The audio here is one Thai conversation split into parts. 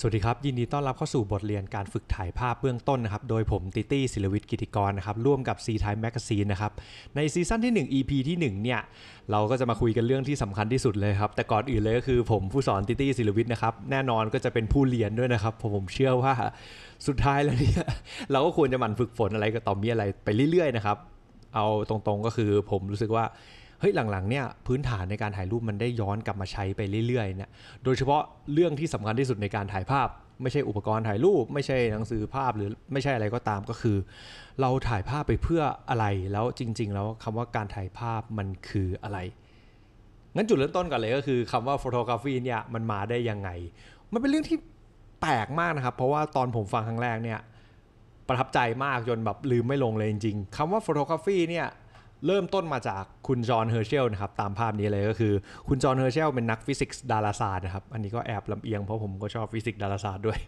สวัสดีครับ ยินดีต้อนรับเข้าสู่บทเรียนการฝึกถ่ายภาพเบื้องต้นนะครับ โดยผมติตี้ ศิลวิทย์กิติกรนะครับ ร่วมกับ C Time Magazine นะครับ ในซีซั่นที่ 1 EP ที่ 1 เนี่ย เราก็จะมาคุยกันเรื่องที่สำคัญที่สุดเลยครับ แต่ก่อนอื่นเลยก็คือผมผู้สอนติตี้ศิลวิทย์นะครับ แน่นอนก็จะเป็นผู้เรียนด้วยนะครับผมเชื่อว่า สุดท้ายแล้วเนี่ยเราก็ควรจะหมั่นฝึกฝนอะไรก็ต่อมีอะไรไปเรื่อยๆนะครับเอาตรงๆก็คือผมรู้สึกว่าเฮ้ยหลังๆเนี่ยพื้นฐานในการถ่ายรูปมันได้ย้อนกลับมาใช้ไปเรื่อยๆเนี่ยโดยเฉพาะเรื่องที่สำคัญที่สุดในการถ่ายภาพ ไม่ใช่อุปกรณ์ถ่ายรูป ไม่ใช่หนังสือภาพหรือไม่ใช่อะไรก็ตามก็คือ เราถ่ายภาพไปเพื่ออะไร แล้วจริงๆ แล้วคำว่าการถ่ายภาพมันคืออะไร งั้นจุดเริ่มต้นก่อนเลยก็คือคำว่าฟอโตกราฟีเนี่ยมันมาได้ยังไงมันเป็นเรื่องที่แปลกมากนะครับ เพราะว่าตอนผมฟังครั้งแรกเนี่ยประทับใจมากจนแบบลืมไม่ลงเลยจริงๆคำว่าฟอโตกราฟีเนี่ยเริ่มต้นมาจากคุณจอห์นเฮอร์เชลนะครับ ตามภาพนี้เลยก็คือ คุณจอห์นเฮอร์เชลเป็นนักฟิสิกส์ดาราศาสตร์นะครับ อันนี้ก็แอบลำเอียงเพราะผมก็ชอบฟิสิกส์ดาราศาสตร์ด้วย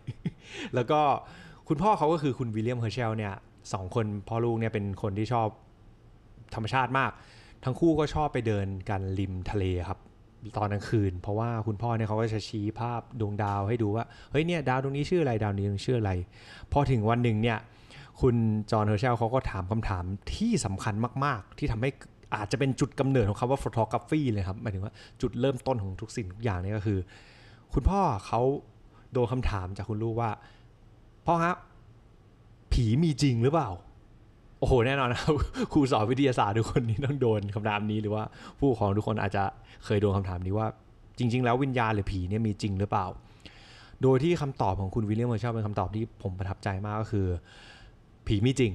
แล้วก็คุณพ่อเขาก็คือคุณวิลเลียมเฮอร์เชลเนี่ยสองคนพ่อลูกเนี่ยเป็นคนที่ชอบธรรมชาติมาก ทั้งคู่ก็ชอบไปเดินกันริมทะเลครับตอนกลางคืน เพราะว่าคุณพ่อเนี่ยเขาก็จะชี้ภาพดวงดาวให้ดูว่าเฮ้ยเนี่ยดาวดวงนี้ชื่ออะไรดาวนี้ชื่ออะไร พอถึงวันหนึ่งเนี่ยคุณจอห์น เฮอร์เชลเขาก็ถามคำถามที่สำคัญมาก ๆ ที่ทำให้อาจจะเป็นจุดกำเนิดของคำว่าฟอทอกราฟีเลยครับ หมายถึงว่าจุดเริ่มต้นของทุกสิ่งทุกอย่างนี่ก็คือ คุณพ่อเขาโดนคำถามจากคุณลูกว่า พ่อครับผีมีจริงหรือเปล่า โอ้โหแน่นอน ครับครูสอนวิทยาศาสตร์ทุกคนนี้ต้องโดนคำถามนี้หรือว่าผู้ปกครองทุกคนอาจจะเคยโดนคำถามนี้ว่า จริง ๆ แล้ววิญญาณหรือผีเนี่ยมีจริงหรือเปล่า โดยที่คำตอบของคุณวิลเลียม เฮอร์เชลเป็นคำตอบที่ผมประทับใจมากก็คือผีมีจริง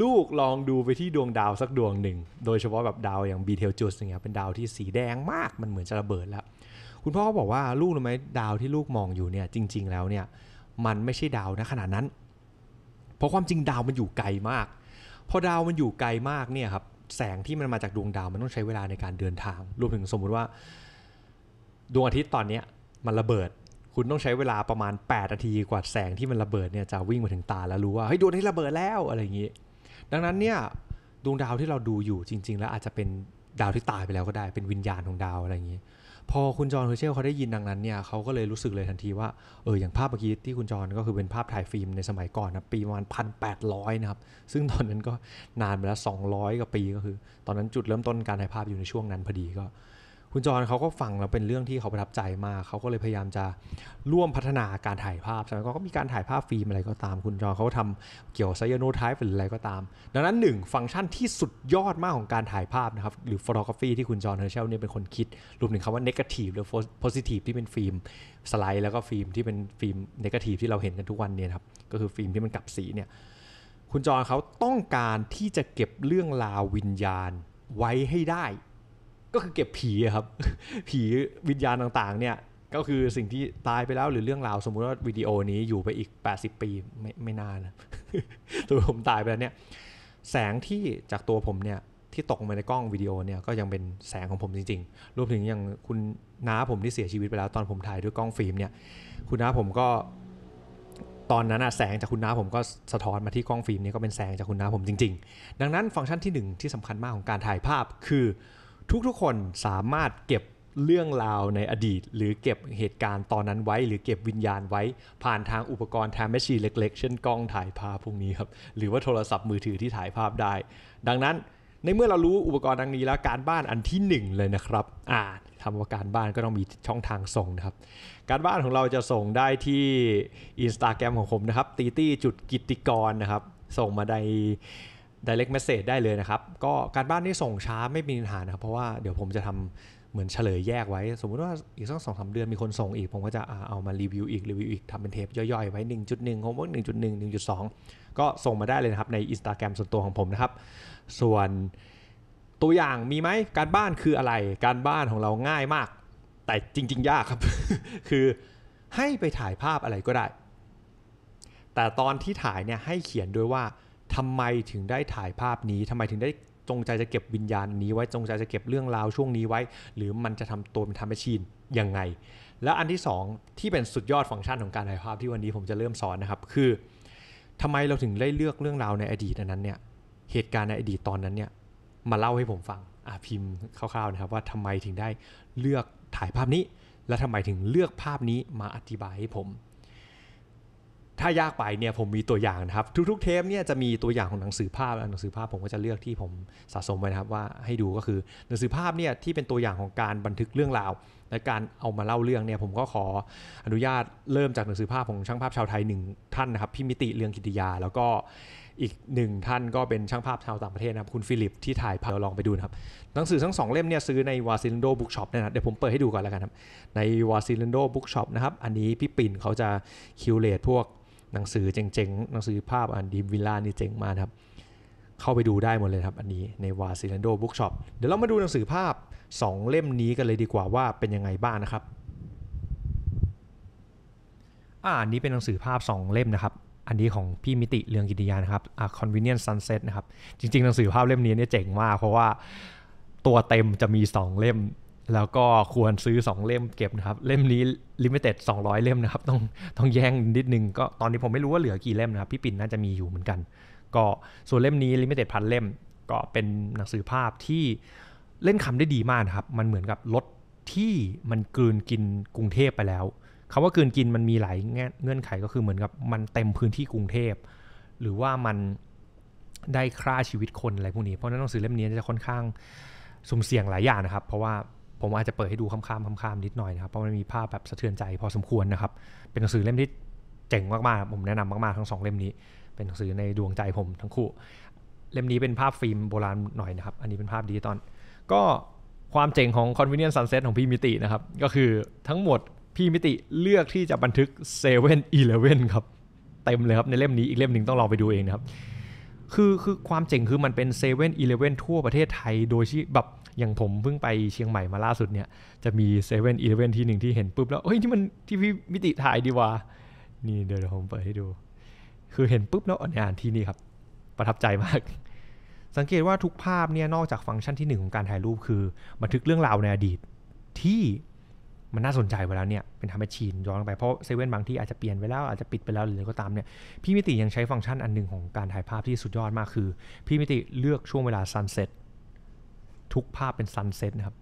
ลูกลองดูไปที่ดวงดาวสักดวงหนึ่ง โดยเฉพาะแบบดาวอย่างบีเทลจูสอย่างเงี้ยเป็นดาวที่สีแดงมาก มันเหมือนจะระเบิดแล้ว คุณพ่อก็บอกว่าลูกรู้ไหมดาวที่ลูกมองอยู่เนี่ยจริง ๆแล้วเนี่ย มันไม่ใช่ดาวนะขนาดนั้น เพราะความจริงดาวมันอยู่ไกลมาก พอดาวมันอยู่ไกลมากเนี่ยครับ แสงที่มันมาจากดวงดาวมันต้องใช้เวลาในการเดินทาง รวมถึงสมมุติว่าดวงอาทิตย์ตอนนี้มันระเบิดคุณต้องใช้เวลาประมาณ8นาทีกว่าแสงที่มันระเบิดเนี่ยจะวิ่งมาถึงตาแล้วรู้ว่าเฮ้ยดวงนี้ระเบิดแล้วอะไรอย่างนี้ ดังนั้นเนี่ยดวงดาวที่เราดูอยู่จริง ๆ แล้วอาจจะเป็นดาวที่ตายไปแล้วก็ได้เป็นวิญญาณของดาวอะไรอย่างนี้ พอคุณจอห์นเฮอร์เชลเขาได้ยินดังนั้นเนี่ยเขาก็เลยรู้สึกเลยทันทีว่าเอออย่างภาพเมื่อกี้ที่คุณจอห์นก็คือเป็นภาพถ่ายฟิล์มในสมัยก่อนนะปีประมาณพันแปดร้อยนะครับซึ่งตอนนั้นก็นานไปแล้ว200กว่าปีก็คือตอนนั้นจุดเริ่มต้นการถ่ายภาพอยู่ในช่วงนั้นพอดีก็คุณจอห์นเขาก็ฟังแล้วเป็นเรื่องที่เขาประทับใจมาก เขาก็เลยพยายามจะร่วมพัฒนาการถ่ายภาพใช่ไหมก็มีการถ่ายภาพฟิล์มอะไรก็ตาม คุณจอห์นเขาทำเกี่ยวไซโนไทป์หรืออะไรก็ตาม ดังนั้นหนึ่งฟังก์ชันที่สุดยอดมากของการถ่ายภาพนะครับ หรือฟอโตกราฟีที่คุณจอห์นเฮอร์เชลเนี่ยเป็นคนคิดรวมถึงคำว่าเนกาทีฟหรือโพซิทีฟที่เป็นฟิล์มสไลด์แล้วก็ฟิล์มที่เป็นฟิล์มเนกาทีฟที่เราเห็นกันทุกวันเนี่ยครับ ก็คือฟิล์มที่มันกลับสีเนี่ย คุณจอนเขาต้องการที่จะเก็บเรื่องราววิญญาณไว้ให้ได้ก็คือเก็บผีครับ ผีวิญญาณต่างๆ เนี่ยก็คือสิ่งที่ตายไปแล้วหรือเรื่องราวสมมุติว่าวิดีโอนี้อยู่ไปอีก 80 ปีไม่ไม่นานนะตัวผมตายไปแล้วเนี่ยแสงที่จากตัวผมเนี่ยที่ตกมาในกล้องวิดีโอเนี่ยก็ยังเป็นแสงของผมจริง ๆ รวมถึงอย่างคุณน้าผมที่เสียชีวิตไปแล้ว ตอนผมถ่ายด้วยกล้องฟิล์มเนี่ย คุณน้าผมก็ ตอนนั้นอะแสงจากคุณน้าผมก็สะท้อนมาที่กล้องฟิล์มนี่ก็เป็นแสงจากคุณน้าผมจริง ๆ ดังนั้นฟังก์ชันที่1ที่สำคัญมากของการถ่ายภาพคือทุกๆคนสามารถเก็บเรื่องราวในอดีต หรือเก็บเหตุการณ์ตอนนั้นไว้ หรือเก็บวิญญาณไว้ผ่านทางอุปกรณ์ทางแมชชีนเล็กๆเช่นกล้องถ่ายภาพพวกนี้ครับหรือว่าโทรศัพท์มือถือที่ถ่ายภาพได้ ดังนั้นในเมื่อเรารู้อุปกรณ์ดังนี้แล้ว การบ้านอันที่ 1 เลยนะครับอ่าทำว่าการบ้านก็ต้องมีช่องทางส่งนะครับการบ้านของเราจะส่งได้ที่อินสตาแกรมของผมนะครับตีตี้จุดกิติกรนะครับส่งมาใน direct message ได้เลยนะครับ ก็การบ้านที่ส่งช้าไม่มีปัญหานะครับ เพราะว่าเดี๋ยวผมจะทำเหมือนเฉลยแยกไว้ สมมุติว่าอีกสักสองสาเดือนมีคนส่งอีก ผมก็จะเอามารีวิวอีก รีวิวอีกทำเป็นเทปย่อยๆ ไว้ 1.1ของพวก1.1 1.2 ก็ส่งมาได้เลยนะครับใน Instagram ส่วนตัวของผมนะครับ ส่วนตัวอย่างมีไหมการบ้านคืออะไร การบ้านของเราง่ายมาก แต่จริง ๆ ยากครับ คือให้ไปถ่ายภาพอะไรก็ได้ แต่ตอนที่ถ่ายเนี่ยให้เขียนด้วยว่าทำไมถึงได้ถ่ายภาพนี้ทำไมถึงได้จงใจจะเก็บวิญญาณนี้ไว้จงใจจะเก็บเรื่องราวช่วงนี้ไว้ หรือมันจะทำตัวเป็นทำแมชชีนยังไง และอันที่ 2 ที่เป็นสุดยอดฟังก์ชันของการถ่ายภาพที่วันนี้ผมจะเริ่มสอนนะครับ คือ ทำไมเราถึงได้เลือกเรื่องราวในอดีตอันนั้นเนี่ยเหตุการณ์ในอดีตตอนนั้นเนี่ยมาเล่าให้ผมฟังอ่าพิมพ์คร่าวๆนะครับว่าทำไมถึงได้เลือกถ่ายภาพนี้ และทำไมถึงเลือกภาพนี้มาอธิบายให้ผมถ้ายากไปเนี่ยผมมีตัวอย่างนะครับทุกๆ เทปเนี่ยจะมีตัวอย่างของหนังสือภาพหนังสือภาพผมก็จะเลือกที่ผมสะสมไว้นะครับว่าให้ดูก็คือหนังสือภาพเนี่ยที่เป็นตัวอย่างของการบันทึกเรื่องราวและการเอามาเล่าเรื่องเนี่ยผมก็ขออนุญาตเริ่มจากหนังสือภาพของช่างภาพชาวไทยหนึ่งท่านนะครับพี่มิติเรืองกิติยา แล้วก็อีกหนึ่งท่านก็เป็นช่างภาพชาวต่างประเทศนะครับคุณฟิลิปที่ถ่ายภาพลองไปดูนะครับหนังสือทั้งสองเล่มเนี่ยซื้อในวาซิลนโดบุ๊กช็อปนะครับเดี๋ยวผมเปิดให้ดูก่อนแล้วกันครับในวาซิลนโดบุ๊กช็อปนะครับอันนี้พี่ปิ่นเขาจะคิวเลตพวกหนังสือ เจ๋งๆ หนังสือภาพอันดีวิลล่านี่เจ๋งมากครับ เข้าไปดูได้หมดเลยครับอันนี้ในวาซิลันโดบุ๊กช็อป เดี๋ยวเรามาดูหนังสือภาพ 2 เล่มนี้กันเลยดีกว่าว่าเป็นยังไงบ้างนะครับ อ่าันนี้เป็นหนังสือภาพ 2 เล่มนะครับ อันนี้ของพี่มิติเรืองกิติยานะครับอ่า convenient sunset นะครับ จริงๆหนังสือภาพเล่มนี้เนี่ยเจ๋งมากเพราะว่าตัวเต็มจะมี 2 เล่มแล้วก็ควรซื้อ2เล่มเก็บนะครับเล่มนี้ลิมิเต็ด200 เล่มนะครับต้องต้องแย่งนิดนึงก็ตอนนี้ผมไม่รู้ว่าเหลือกี่เล่มนะครับ พี่ปิ่นน่าจะมีอยู่เหมือนกัน ก็ส่วนเล่มนี้ลิมิเต็ดพันเล่มก็เป็นหนังสือภาพที่เล่นคำได้ดีมากนะครับมันเหมือนกับ รถที่มันกลืนกินกรุงเทพไปแล้ว คำว่ากลืนกินมันมีหลายเงื่อนไขก็คือเหมือนกับมันเต็มพื้นที่กรุงเทพหรือว่ามันได้ฆ่าชีวิตคนอะไรพวกนี้ เพราะนั้นหนังสือเล่มนี้จะค่อนข้างสุ่มเสี่ยงหลายอย่างนะครับ เพราะว่าผมอาจจะเปิดให้ดูคคำๆคำๆนิดหน่อยนะครับเพราะมันมีภาพแบบสะเทือนใจพอสมควรนะครับ เป็นหนังสือเล่มที่เจ๋งมากๆผมแนะนำมากๆทั้งสองเล่มนี้เป็นหนังสือในดวงใจผม ทั้งคู่ เล่มนี้เป็นภาพฟิล์มโบราณหน่อยนะครับ อันนี้เป็นภาพดิจิตอลก็ความเจ๋งของ Convenient Sunset ของพี่มิตินะครับก็คือทั้งหมดพี่มิติเลือกที่จะบันทึก7 e เ e ่นอีเเลครับเต็มเลยครับในเล่มนี้อีกเล่มหนึ่งต้องรอไปดูเองนะครับคือคือความเจ๋งคือมันเป็นเซเว่นอีเลฟเว่นทั่วประเทศไทยโดยที่แบบอย่างผมเพิ่งไปเชียงใหม่มาล่าสุดเนี่ย จะมีเซเว่นอีเลฟเว่นที่หนึ่งที่เห็นปุ๊บแล้ว เฮ้ยนี่มันที่พี่มิติถ่ายดีว่านี่เดี๋ยวผมเปิดให้ดู คือเห็นปุ๊บแล้วอ่านที่นี่ครับ ประทับใจมาก สังเกตว่าทุกภาพเนี่ยนอกจากฟังก์ชันที่หนึ่งของการถ่ายรูปคือ บันทึกเรื่องราวในอดีตที่มันน่าสนใจไปแล้วเนี่ย เป็นทำให้ชีนย้อนไป เพราะเซเว่นบางที่อาจจะเปลี่ยนไปแล้วอาจจะปิดไปแล้วหรือก็ตามเนี่ยพี่มิติยังใช้ฟังก์ชันอันหนึ่งของการถ่ายภาพที่สุดยอดมากคือพี่มิติเลือกช่วงเวลาซันเซ็ตทุกภาพเป็นซันเซ็ตนะครับ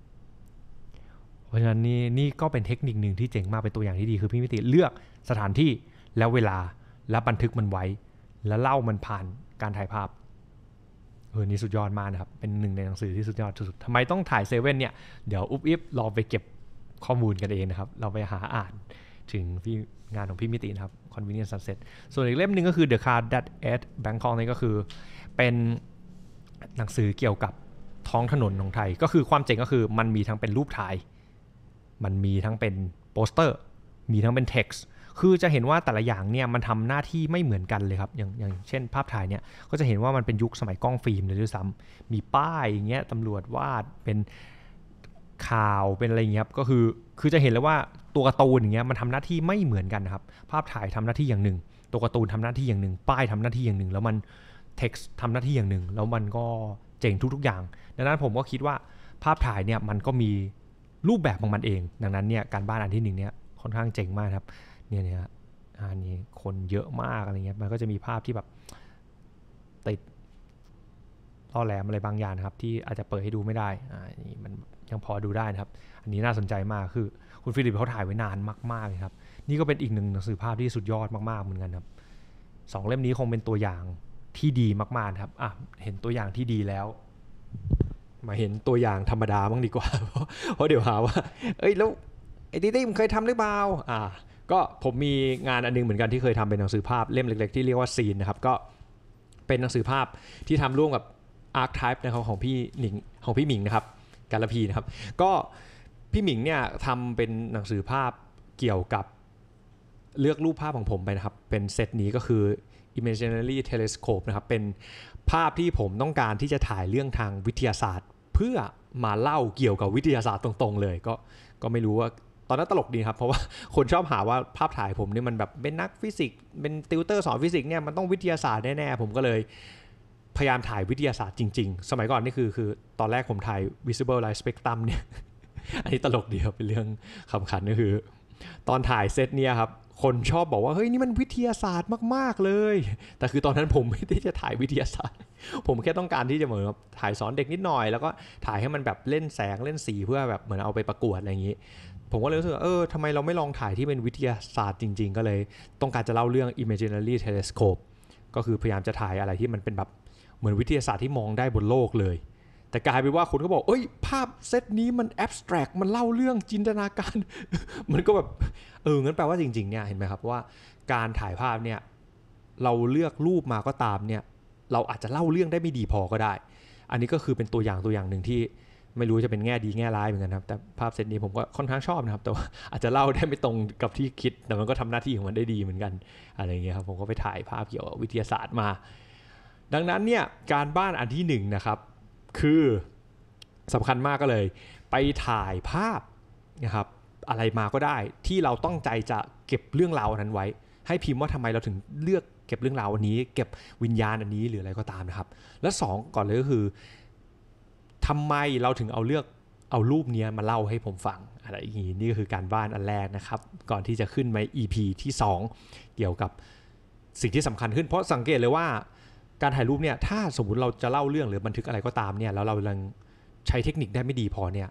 เพราะฉะนั้นนี่นี่ก็เป็นเทคนิคหนึ่งที่เจ๋งมากเป็นตัวอย่างที่ดี คือพี่มิติเลือกสถานที่แล้วเวลาแล้วบันทึกมันไว้ แล้วเล่ามันผ่านการถ่ายภาพเออนี่สุดยอดมากนะครับเป็นหนึ่งในหนังสือที่สุดยอดสุดทำไมต้องถ่ายเซเว่นเนี่ยเดี๋ยวอุ๊บอิบรอไปเก็บข้อมูลกันเองนะครับ เราไปหาอ่านถึงพี่งานของพี่มิตินะครับ c o n v e n i e n c e Sunset ส่วนอีกเล่มหนึ่งก็คือ The Car That at Bangkok นี่ก็คือเป็นหนังสือเกี่ยวกับท้องถนนของไทย ก็คือความเจ๋งก็คือมันมีทั้งเป็นรูปถ่าย มันมีทั้งเป็นโปสเตอร์ มีทั้งเป็นเท็กซ์ คือจะเห็นว่าแต่ละอย่างเนี่ย มันทำหน้าที่ไม่เหมือนกันเลยครับอย่างอย่างเช่น ภาพถ่ายเนี่ย ก็จะเห็นว่ามันเป็นยุคสมัยกล้องฟิล์มเลยด้วยซ้ำมีป้ายอย่างเงี้ยตำรวจวาดเป็นข่าวเป็นอะไรเงี้ยก็คือคือจะเห็นเลยว่าตัวการ์ตูนอย่างเงี้ยมันทำหน้าที่ไม่เหมือนกันครับภาพถ่ายทำหน้าที่อย่างหนึ่ง ตัวการ์ตูนทำหน้าที่อย่างหนึ่ง ป้ายทำหน้าที่อย่างหนึ่งแล้วมันเท็กซ์ทำหน้าที่อย่างหนึ่งแล้วมันก็เจ๋งทุก ๆ อย่าง ดังนั้นผมก็คิดว่าภาพถ่ายเนี่ยมันก็มีรูปแบบของมันเอง ดังนั้นเนี่ยการบ้านอันที่หนึ่งเนี่ยค่อนข้างเจ๋งมากครับเนี่ยเนี่ยอันนี้คนเยอะมากอะไรเงี้ยมันก็จะมีภาพที่แบบติดล่อแหลมอะไรบางอย่างครับ ที่อาจจะเปิดให้ดูไม่ได้อ่านี่มันยังพอดูได้นะครับ อันนี้น่าสนใจมากคือคุณฟิลิปเขาถ่ายไว้นานมากๆเลยครับ นี่ก็เป็นอีกหนึ่งหนังสือภาพที่สุดยอดมากๆ เหมือนกันครับ สองเล่มนี้คงเป็นตัวอย่างที่ดีมากๆครับอ่ะเห็นตัวอย่างที่ดีแล้ว มาเห็นตัวอย่างธรรมดาบ้างดีกว่า เพราะเดี๋ยวหาว่า เอ้ยแล้วไอ้ติ๊ดมเคยทำหรือเปล่า อ่า ก็ผมมีงานอันนึงเหมือนกันที่เคยทำเป็นหนังสือภาพเล่มเล็ก ๆที่เรียกว่าซีนนะครับ ก็เป็นหนังสือภาพที่ทำร่วมกับอาร์คไทป์นะครับของพี่หนิง ของพี่หมิงนะครับการละพีนะครับก็พี่หมิงเนี่ยทำเป็นหนังสือภาพเกี่ยวกับเลือกรูปภาพของผมไปนะครับ เป็นเซตนี้ก็คือ imaginary telescope นะครับ เป็นภาพที่ผมต้องการที่จะถ่ายเรื่องทางวิทยาศาสตร์ เพื่อมาเล่าเกี่ยวกับวิทยาศาสตร์ตรงๆ เลย ก็ก็ไม่รู้ว่าตอนนั้นตลกดีครับ เพราะว่าคนชอบหาว่าภาพถ่ายผมเนี่ยมันแบบเป็นนักฟิสิกส์เป็นติวเตอร์สอนฟิสิกส์เนี่ยมันต้องวิทยาศาสตร์แน่ๆผมก็เลยพยายามถ่ายวิทยาศาสตร์จริงๆ สมัยก่อนนี่คือคือ ตอนแรกผมถ่าย visible light spectrum เนี่ย อันนี้ตลกดีครับเป็นเรื่องขำขันก็คือ ตอนถ่ายเซตเนี่ยครับ คนชอบบอกว่า เฮ้ย นี่มันวิทยาศาสตร์มาก ๆ เลย แต่คือตอนนั้นผมไม่ได้จะถ่ายวิทยาศาสตร์ ผมแค่ต้องการที่จะเหมือนถ่ายสอนเด็กนิดหน่อย แล้วก็ถ่ายให้มันแบบเล่นแสงเล่นสีเพื่อแบบเหมือนเอาไปประกวดอะไรอย่างนี้ ผมก็เลยรู้สึกเออทำไมเราไม่ลองถ่ายที่เป็นวิทยาศาสตร์จริง ๆ ก็เลย ต้องการจะเล่าเรื่อง imaginary telescope ก็คือพยายามจะถ่ายอะไรที่มันเป็นแบบเหมือนวิทยาศาสตร์ที่มองได้บนโลกเลย แต่กลายเป็นว่าคนเขาบอก เอ้ย ภาพเซตนี้มันแอบสแตรกมันเล่าเรื่องจินตนาการ มันก็แบบ เอองั้นแปลว่าจริงๆ เนี่ย เห็นไหมครับว่าการถ่ายภาพเนี่ย เราเลือกรูปมาก็ตามเนี่ย เราอาจจะเล่าเรื่องได้ไม่ดีพอก็ได้ อันนี้ก็คือเป็นตัวอย่างตัวอย่างหนึ่งที่ไม่รู้จะเป็นแง่ดีแง่ร้ายเหมือนกันครับ แต่ภาพเซตนี้ผมก็ค่อนข้างชอบนะครับ แต่ว่าอาจจะเล่าได้ไม่ตรงกับที่คิด แต่มันก็ทำหน้าที่ของมันได้ดีเหมือนกัน อะไรเงี้ยครับ ผมก็ไปถ่ายภาพเกี่ยวกับวิทยาศาสตร์มาดังนั้นเนี่ยการบ้านอันที่หนึ่งนะครับคือสำคัญมากก็เลย ไปถ่ายภาพนะครับอะไรมาก็ได้ที่เราต้องใจจะเก็บเรื่องราวนั้นไว้ ให้พิมพ์ว่าทำไมเราถึงเลือก เก็บเรื่องราวอันนี้เก็บวิญญาณอันนี้หรืออะไรก็ตามนะครับ และ2ก่อนเลยก็คือ ทำไมเราถึงเอาเลือกเอารูปนี้มาเล่าให้ผมฟังอะไรอย่างนี้นี่ก็คือการบ้านอันแรกนะครับ ก่อนที่จะขึ้นมา EP ที่ 2 เกี่ยวกับสิ่งที่สำคัญขึ้น เพราะสังเกตเลยว่าการถ่ายรูปเนี่ย ถ้าสมมติเราจะเล่าเรื่องหรือบันทึกอะไรก็ตามเนี่ยแล้วเราลังใช้เทคนิคได้ไม่ดีพอเนี่ย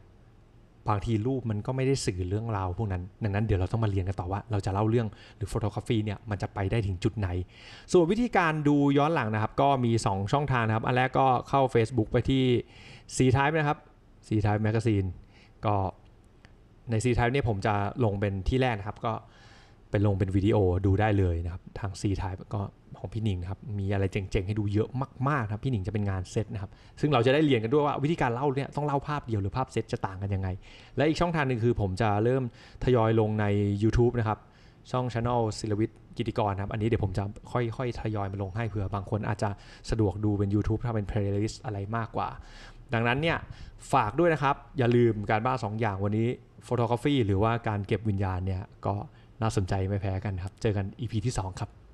บางทีรูปมันก็ไม่ได้สื่อเรื่องราวพวกนั้นดังนั้นเดี๋ยวเราต้องมาเรียนกันต่อว่าเราจะเล่าเรื่องหรือฟอโตกราฟีเนี่ยมันจะไปได้ถึงจุดไหน ส่วนวิธีการดูย้อนหลังนะครับ ก็มี 2 ช่องทางนะครับ อันแรกก็เข้า Facebook ไปที่ C ไทป์นะครับซีไทป์แมกซีนก็ใน C ไทป์เนี่ยผมจะลงเป็นที่แรกนะครับ ก็เป็นลงเป็นวิดีโอดูได้เลยนะครับทาง C ไทป์ก็ของพี่หนิงครับ มีอะไรเจ๋งๆให้ดูเยอะมากๆครับพี่หนิงจะเป็นงานเซตนะครับ ซึ่งเราจะได้เรียนกันด้วยว่าวิธีการเล่าเนี่ยต้องเล่าภาพเดียวหรือภาพเซตจะต่างกันยังไง และอีกช่องทางหนึ่งคือผมจะเริ่มทยอยลงใน y ู u t u นะครับ ช่องชาแนลศิลวิทย์กิติกรครับ อันนี้เดี๋ยวผมจะค่อยๆ ทยอยมาลงให้เผื่อบางคนอาจจะสะดวกดูเป็น YouTube ถ้าเป็น playlist อะไรมากกว่า ดังนั้นเนี่ยฝากด้วยนะครับอย่าลืมการบ้าน2อย่างวันนี้ photography หรือว่าการเก็บวิญญาณเนี่ยก็น่าสนใจไม่แพ้กันครับเจอกัน EP ที่ 2 ครับ